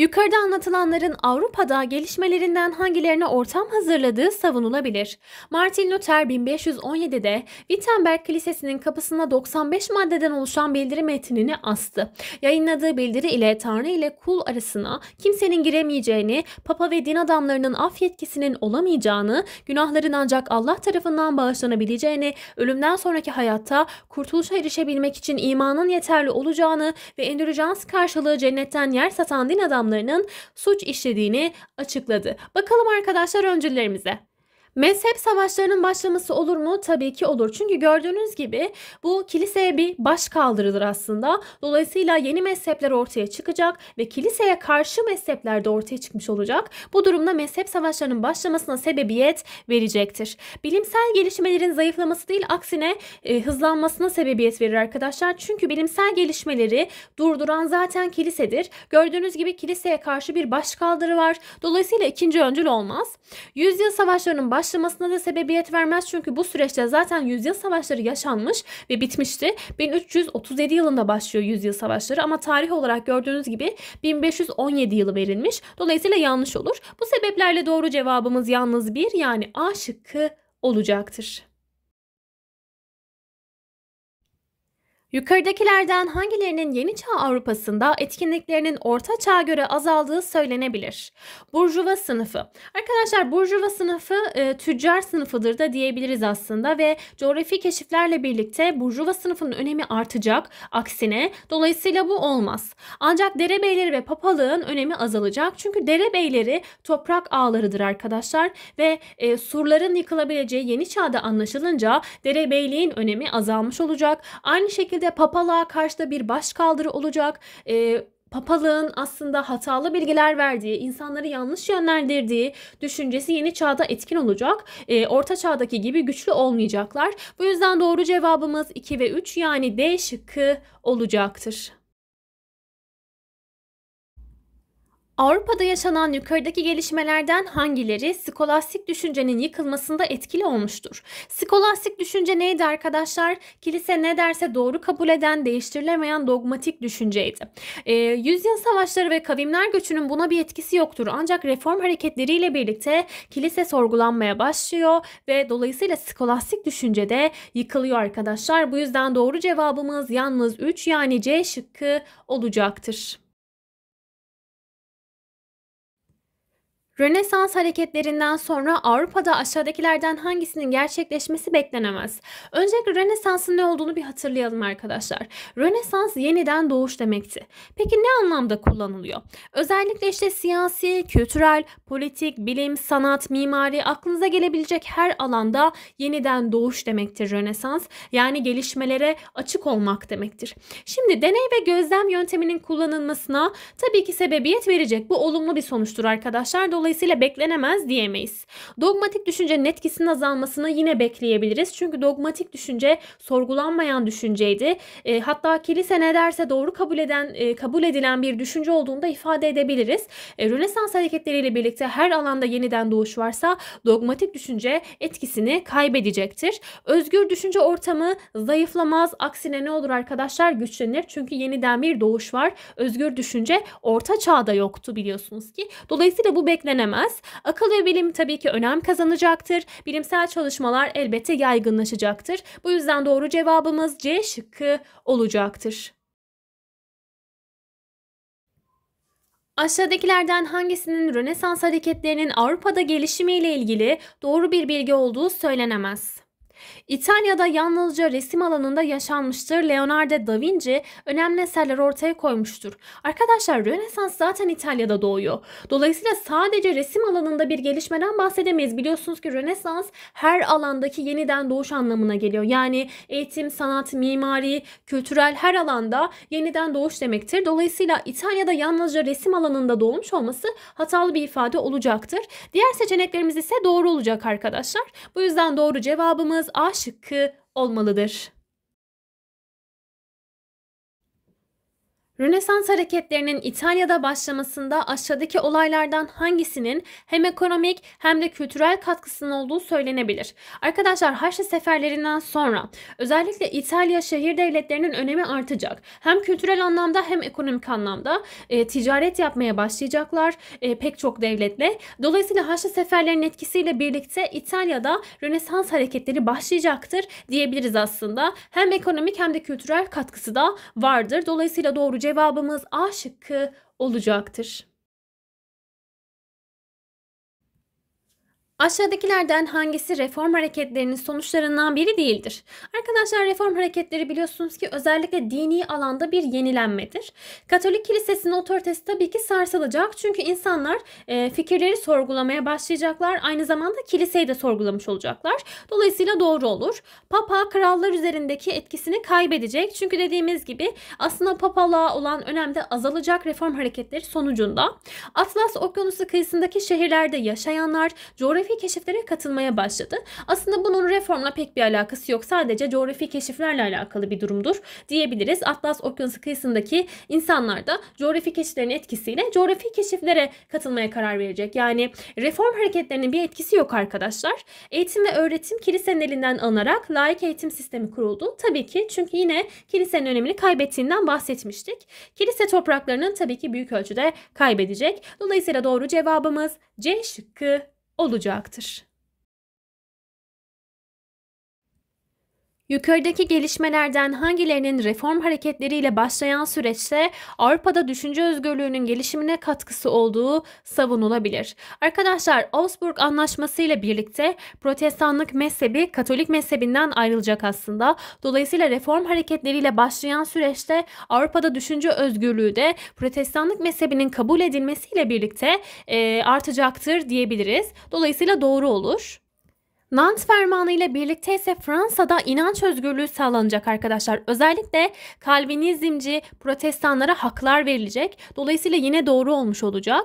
Yukarıda anlatılanların Avrupa'da gelişmelerinden hangilerine ortam hazırladığı savunulabilir. Martin Luther 1517'de Wittenberg Kilisesi'nin kapısına 95 maddeden oluşan bildiri metnini astı. Yayınladığı bildiri ile Tanrı ile kul arasına kimsenin giremeyeceğini, papa ve din adamlarının af yetkisinin olamayacağını, günahların ancak Allah tarafından bağışlanabileceğini, ölümden sonraki hayatta kurtuluşa erişebilmek için imanın yeterli olacağını ve endürajans karşılığı cennetten yer satan din adamlarının adamlarının suç işlediğini açıkladı. Bakalım arkadaşlar öncülerimize. Mezhep savaşlarının başlaması olur mu? Tabii ki olur. Çünkü gördüğünüz gibi bu kiliseye bir baş kaldırılır aslında. Dolayısıyla yeni mezhepler ortaya çıkacak ve kiliseye karşı mezhepler de ortaya çıkmış olacak. Bu durumda mezhep savaşlarının başlamasına sebebiyet verecektir. Bilimsel gelişmelerin zayıflaması değil aksine e, hızlanmasına sebebiyet verir arkadaşlar. Çünkü bilimsel gelişmeleri durduran zaten kilisedir. Gördüğünüz gibi kiliseye karşı bir baş kaldırı var. Dolayısıyla ikinci öncül olmaz. Yüzyıl savaşlarının başlaması başlamasına da sebebiyet vermez çünkü bu süreçte zaten yüzyıl savaşları yaşanmış ve bitmişti. 1337 yılında başlıyor yüzyıl savaşları ama tarih olarak gördüğünüz gibi 1517 yılı verilmiş. Dolayısıyla yanlış olur. Bu sebeplerle doğru cevabımız yalnız bir yani A şıkkı olacaktır. Yukarıdakilerden hangilerinin yeni çağ Avrupa'sında etkinliklerinin orta çağa göre azaldığı söylenebilir? Burjuva sınıfı. Arkadaşlar burjuva sınıfı e, tüccar sınıfıdır da diyebiliriz aslında ve coğrafi keşiflerle birlikte burjuva sınıfının önemi artacak. Aksine dolayısıyla bu olmaz. Ancak derebeyleri ve papalığın önemi azalacak. Çünkü derebeyleri toprak ağlarıdır arkadaşlar ve e, surların yıkılabileceği yeni çağda anlaşılınca derebeyliğin önemi azalmış olacak. Aynı şekilde şekilde papalığa karşı da bir başkaldırı olacak. E, papalığın aslında hatalı bilgiler verdiği, insanları yanlış yönlendirdiği düşüncesi yeni çağda etkin olacak. E, orta çağdaki gibi güçlü olmayacaklar. Bu yüzden doğru cevabımız 2 ve 3 yani D şıkkı olacaktır. Avrupa'da yaşanan yukarıdaki gelişmelerden hangileri skolastik düşüncenin yıkılmasında etkili olmuştur? Skolastik düşünce neydi arkadaşlar? Kilise ne derse doğru kabul eden, değiştirilemeyen dogmatik düşünceydi. E, yüzyıl savaşları ve kavimler göçünün buna bir etkisi yoktur. Ancak reform hareketleriyle birlikte kilise sorgulanmaya başlıyor ve dolayısıyla skolastik düşünce de yıkılıyor arkadaşlar. Bu yüzden doğru cevabımız yalnız 3 yani C şıkkı olacaktır. Rönesans hareketlerinden sonra Avrupa'da aşağıdakilerden hangisinin gerçekleşmesi beklenemez. Öncelikle Rönesans'ın ne olduğunu bir hatırlayalım arkadaşlar. Rönesans yeniden doğuş demekti. Peki ne anlamda kullanılıyor? Özellikle işte siyasi, kültürel, politik, bilim, sanat, mimari aklınıza gelebilecek her alanda yeniden doğuş demektir Rönesans. Yani gelişmelere açık olmak demektir. Şimdi deney ve gözlem yönteminin kullanılmasına tabii ki sebebiyet verecek. Bu olumlu bir sonuçtur arkadaşlar. Dolayısıyla Dolayısıyla beklenemez diyemeyiz. Dogmatik düşüncenin etkisinin azalmasını yine bekleyebiliriz. Çünkü dogmatik düşünce sorgulanmayan düşünceydi. E, hatta kilise ne derse doğru kabul eden e, kabul edilen bir düşünce olduğunda ifade edebiliriz. E, Rönesans hareketleriyle birlikte her alanda yeniden doğuş varsa dogmatik düşünce etkisini kaybedecektir. Özgür düşünce ortamı zayıflamaz. Aksine ne olur arkadaşlar güçlenir. Çünkü yeniden bir doğuş var. Özgür düşünce orta çağda yoktu biliyorsunuz ki. Dolayısıyla bu beklenen eklenemez. Akıl ve bilim tabii ki önem kazanacaktır. Bilimsel çalışmalar elbette yaygınlaşacaktır. Bu yüzden doğru cevabımız C şıkkı olacaktır. Aşağıdakilerden hangisinin Rönesans hareketlerinin Avrupa'da gelişimiyle ilgili doğru bir bilgi olduğu söylenemez? İtalya'da yalnızca resim alanında yaşanmıştır. Leonardo da Vinci önemli eserler ortaya koymuştur. Arkadaşlar Rönesans zaten İtalya'da doğuyor. Dolayısıyla sadece resim alanında bir gelişmeden bahsedemeyiz. Biliyorsunuz ki Rönesans her alandaki yeniden doğuş anlamına geliyor. Yani eğitim, sanat, mimari, kültürel her alanda yeniden doğuş demektir. Dolayısıyla İtalya'da yalnızca resim alanında doğmuş olması hatalı bir ifade olacaktır. Diğer seçeneklerimiz ise doğru olacak arkadaşlar. Bu yüzden doğru cevabımız A şıkkı olmalıdır. Rönesans hareketlerinin İtalya'da başlamasında aşağıdaki olaylardan hangisinin hem ekonomik hem de kültürel katkısının olduğu söylenebilir. Arkadaşlar Haçlı seferlerinden sonra özellikle İtalya şehir devletlerinin önemi artacak. Hem kültürel anlamda hem ekonomik anlamda e, ticaret yapmaya başlayacaklar e, pek çok devletle. Dolayısıyla Haçlı seferlerinin etkisiyle birlikte İtalya'da Rönesans hareketleri başlayacaktır diyebiliriz aslında. Hem ekonomik hem de kültürel katkısı da vardır. Dolayısıyla doğruca Cevabımız A şıkkı olacaktır. Aşağıdakilerden hangisi reform hareketlerinin sonuçlarından biri değildir? Arkadaşlar reform hareketleri biliyorsunuz ki özellikle dini alanda bir yenilenmedir. Katolik kilisesinin otoritesi tabii ki sarsılacak çünkü insanlar e, fikirleri sorgulamaya başlayacaklar. Aynı zamanda kiliseyi de sorgulamış olacaklar. Dolayısıyla doğru olur. Papa krallar üzerindeki etkisini kaybedecek. Çünkü dediğimiz gibi aslında papalığa olan önem de azalacak reform hareketleri sonucunda. Atlas Okyanusu kıyısındaki şehirlerde yaşayanlar coğrafi coğrafi keşiflere katılmaya başladı. Aslında bunun reformla pek bir alakası yok. Sadece coğrafi keşiflerle alakalı bir durumdur diyebiliriz. Atlas Okyanusu kıyısındaki insanlar da coğrafi keşiflerin etkisiyle coğrafi keşiflere katılmaya karar verecek. Yani reform hareketlerinin bir etkisi yok arkadaşlar. Eğitim ve öğretim kilisenin elinden alınarak laik eğitim sistemi kuruldu. Tabii ki çünkü yine kilisenin önemini kaybettiğinden bahsetmiştik. Kilise topraklarının tabii ki büyük ölçüde kaybedecek. Dolayısıyla doğru cevabımız C şıkkı olacaktır. Yukarıdaki gelişmelerden hangilerinin reform hareketleriyle başlayan süreçte Avrupa'da düşünce özgürlüğünün gelişimine katkısı olduğu savunulabilir. Arkadaşlar Augsburg Anlaşması ile birlikte protestanlık mezhebi Katolik mezhebinden ayrılacak aslında. Dolayısıyla reform hareketleriyle başlayan süreçte Avrupa'da düşünce özgürlüğü de protestanlık mezhebinin kabul edilmesiyle birlikte e, artacaktır diyebiliriz. Dolayısıyla doğru olur. Nant Fermanı ile birlikte ise Fransa'da inanç özgürlüğü sağlanacak arkadaşlar. Özellikle Kalvinizmci protestanlara haklar verilecek. Dolayısıyla yine doğru olmuş olacak.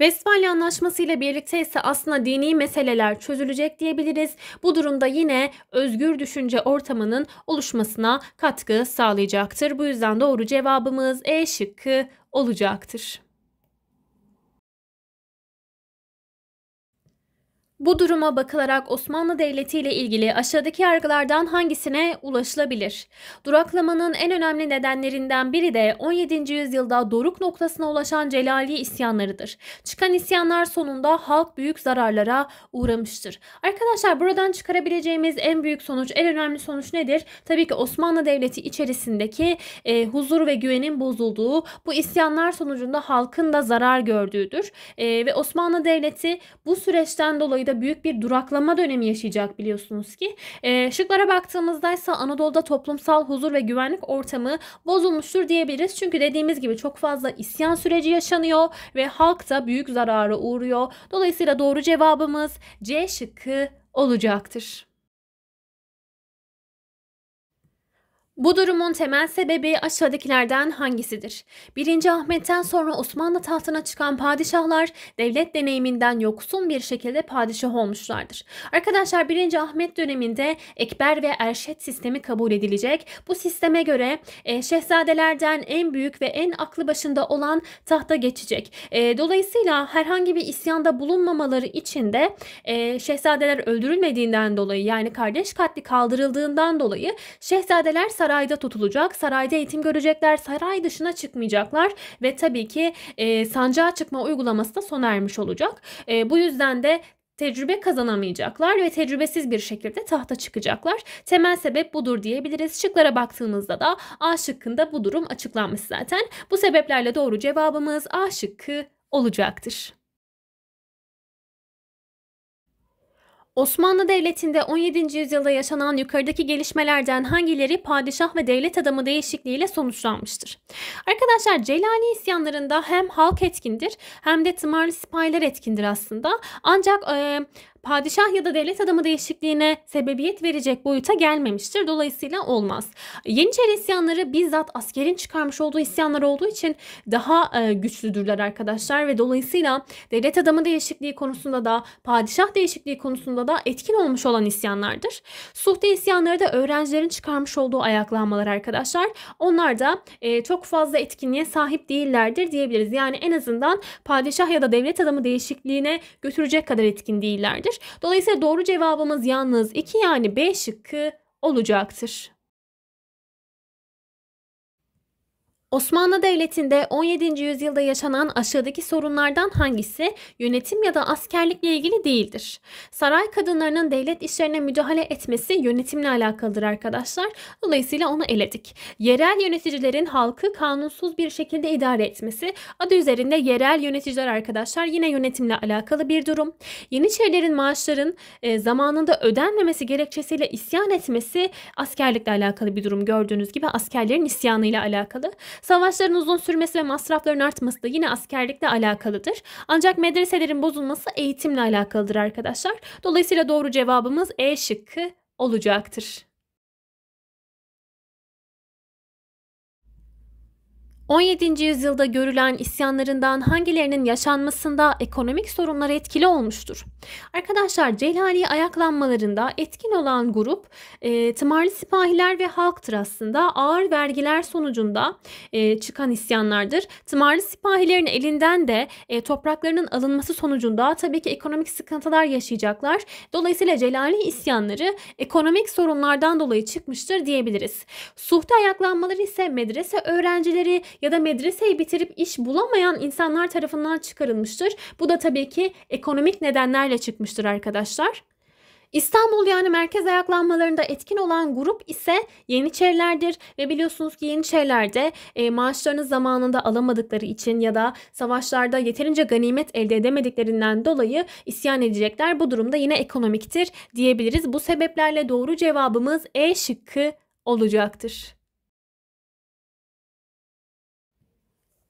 Vesfalya Anlaşması ile birlikte ise aslında dini meseleler çözülecek diyebiliriz. Bu durumda yine özgür düşünce ortamının oluşmasına katkı sağlayacaktır. Bu yüzden doğru cevabımız E şıkkı olacaktır. Bu duruma bakılarak Osmanlı Devleti ile ilgili aşağıdaki yargılardan hangisine ulaşılabilir? Duraklamanın en önemli nedenlerinden biri de 17. yüzyılda doruk noktasına ulaşan Celali isyanlarıdır. Çıkan isyanlar sonunda halk büyük zararlara uğramıştır. Arkadaşlar buradan çıkarabileceğimiz en büyük sonuç, en önemli sonuç nedir? Tabii ki Osmanlı Devleti içerisindeki e, huzur ve güvenin bozulduğu, bu isyanlar sonucunda halkın da zarar gördüğüdür. E, ve Osmanlı Devleti bu süreçten dolayı ayda büyük bir duraklama dönemi yaşayacak biliyorsunuz ki. E, şıklara baktığımızda ise Anadolu'da toplumsal huzur ve güvenlik ortamı bozulmuştur diyebiliriz. Çünkü dediğimiz gibi çok fazla isyan süreci yaşanıyor ve halk da büyük zarara uğruyor. Dolayısıyla doğru cevabımız C şıkkı olacaktır. Bu durumun temel sebebi aşağıdakilerden hangisidir? 1. Ahmet'ten sonra Osmanlı tahtına çıkan padişahlar devlet deneyiminden yoksun bir şekilde padişah olmuşlardır. Arkadaşlar 1. Ahmet döneminde ekber ve erşet sistemi kabul edilecek. Bu sisteme göre e, şehzadelerden en büyük ve en aklı başında olan tahta geçecek. E, dolayısıyla herhangi bir isyanda bulunmamaları için de e, şehzadeler öldürülmediğinden dolayı yani kardeş katli kaldırıldığından dolayı şehzadeler saray sarayda tutulacak. Sarayda eğitim görecekler. Saray dışına çıkmayacaklar ve tabii ki e, sancağa çıkma uygulaması da sona ermiş olacak. E, bu yüzden de tecrübe kazanamayacaklar ve tecrübesiz bir şekilde tahta çıkacaklar. Temel sebep budur diyebiliriz. Şıklara baktığımızda da A şıkkında bu durum açıklanmış zaten. Bu sebeplerle doğru cevabımız A şıkkı olacaktır. Osmanlı Devleti'nde 17. yüzyılda yaşanan yukarıdaki gelişmelerden hangileri padişah ve devlet adamı değişikliğiyle sonuçlanmıştır? Arkadaşlar Celani isyanlarında hem halk etkindir hem de tımarlı sipahiler etkindir aslında. Ancak e, padişah ya da devlet adamı değişikliğine sebebiyet verecek boyuta gelmemiştir. Dolayısıyla olmaz. Yeniçeri isyanları bizzat askerin çıkarmış olduğu isyanlar olduğu için daha e, güçlüdürler arkadaşlar ve dolayısıyla devlet adamı değişikliği konusunda da padişah değişikliği konusunda da etkin olmuş olan isyanlardır. Suhte isyanları da öğrencilerin çıkarmış olduğu ayaklanmalar arkadaşlar. Onlar da e, çok fazla etkinliğe sahip değillerdir diyebiliriz. Yani en azından padişah ya da devlet adamı değişikliğine götürecek kadar etkin değillerdir gerekir. Dolayısıyla doğru cevabımız yalnız 2 yani B şıkkı olacaktır. Osmanlı Devleti'nde 17. yüzyılda yaşanan aşağıdaki sorunlardan hangisi yönetim ya da askerlikle ilgili değildir? Saray kadınlarının devlet işlerine müdahale etmesi yönetimle alakalıdır arkadaşlar. Dolayısıyla onu eledik. Yerel yöneticilerin halkı kanunsuz bir şekilde idare etmesi adı üzerinde yerel yöneticiler arkadaşlar yine yönetimle alakalı bir durum. Yeniçerilerin maaşların e, zamanında ödenmemesi gerekçesiyle isyan etmesi askerlikle alakalı bir durum gördüğünüz gibi askerlerin isyanıyla alakalı. Savaşların uzun sürmesi ve masrafların artması da yine askerlikle alakalıdır. Ancak medreselerin bozulması eğitimle alakalıdır arkadaşlar. Dolayısıyla doğru cevabımız E şıkkı olacaktır. 17. yüzyılda görülen isyanlarından hangilerinin yaşanmasında ekonomik sorunlar etkili olmuştur? Arkadaşlar Celali ayaklanmalarında etkin olan grup e, tımarlı sipahiler ve halktır aslında. Ağır vergiler sonucunda e, çıkan isyanlardır. Tımarlı sipahilerin elinden de e, topraklarının alınması sonucunda tabii ki ekonomik sıkıntılar yaşayacaklar. Dolayısıyla Celali isyanları ekonomik sorunlardan dolayı çıkmıştır diyebiliriz. Suhte ayaklanmaları ise medrese öğrencileri ya da medreseyi bitirip iş bulamayan insanlar tarafından çıkarılmıştır. Bu da tabii ki ekonomik nedenlerle çıkmıştır arkadaşlar. İstanbul yani merkez ayaklanmalarında etkin olan grup ise Yeniçerilerdir ve biliyorsunuz ki yeniçerilerde e, maaşlarını zamanında alamadıkları için ya da savaşlarda yeterince ganimet elde edemediklerinden dolayı isyan edecekler. Bu durumda yine ekonomiktir diyebiliriz. Bu sebeplerle doğru cevabımız E şıkkı olacaktır.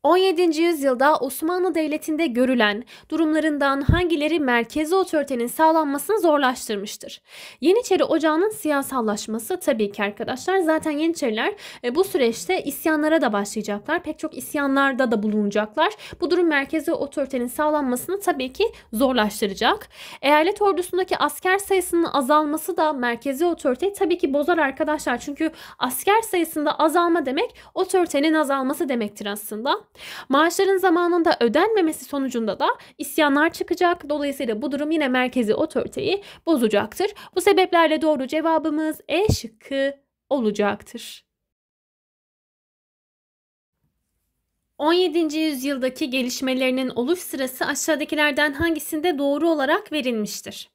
17. yüzyılda Osmanlı Devleti'nde görülen durumlarından hangileri merkezi otoritenin sağlanmasını zorlaştırmıştır? Yeniçeri Ocağı'nın siyasallaşması tabii ki arkadaşlar. Zaten Yeniçeriler e, bu süreçte isyanlara da başlayacaklar. Pek çok isyanlarda da bulunacaklar. Bu durum merkezi otoritenin sağlanmasını tabii ki zorlaştıracak. Eyalet ordusundaki asker sayısının azalması da merkezi otoriteyi tabii ki bozar arkadaşlar. Çünkü asker sayısında azalma demek otoritenin azalması demektir aslında. Maaşların zamanında ödenmemesi sonucunda da isyanlar çıkacak. Dolayısıyla bu durum yine merkezi otoriteyi bozacaktır. Bu sebeplerle doğru cevabımız E şıkkı olacaktır. 17. yüzyıldaki gelişmelerinin oluş sırası aşağıdakilerden hangisinde doğru olarak verilmiştir?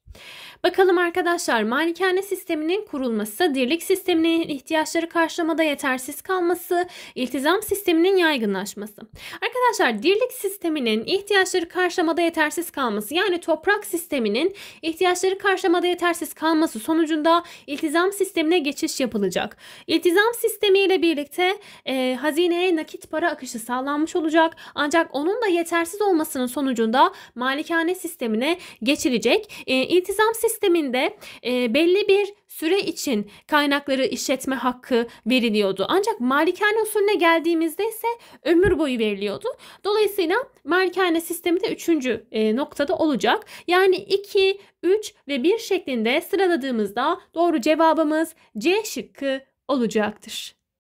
Bakalım arkadaşlar malikane sisteminin kurulması, dirlik sisteminin ihtiyaçları karşılamada yetersiz kalması, iltizam sisteminin yaygınlaşması. Arkadaşlar dirlik sisteminin ihtiyaçları karşılamada yetersiz kalması yani toprak sisteminin ihtiyaçları karşılamada yetersiz kalması sonucunda iltizam sistemine geçiş yapılacak. İltizam sistemiyle birlikte e, hazineye nakit para akışı sağlanmış olacak ancak onun da yetersiz olmasının sonucunda malikane sistemine geçilecek. E, iltizam sistemi sisteminde e, belli bir süre için kaynakları işletme hakkı veriliyordu. Ancak malikane usulüne geldiğimizde ise ömür boyu veriliyordu. Dolayısıyla malikane sistemi de üçüncü e, noktada olacak. Yani 2, 3 ve 1 şeklinde sıraladığımızda doğru cevabımız C şıkkı olacaktır.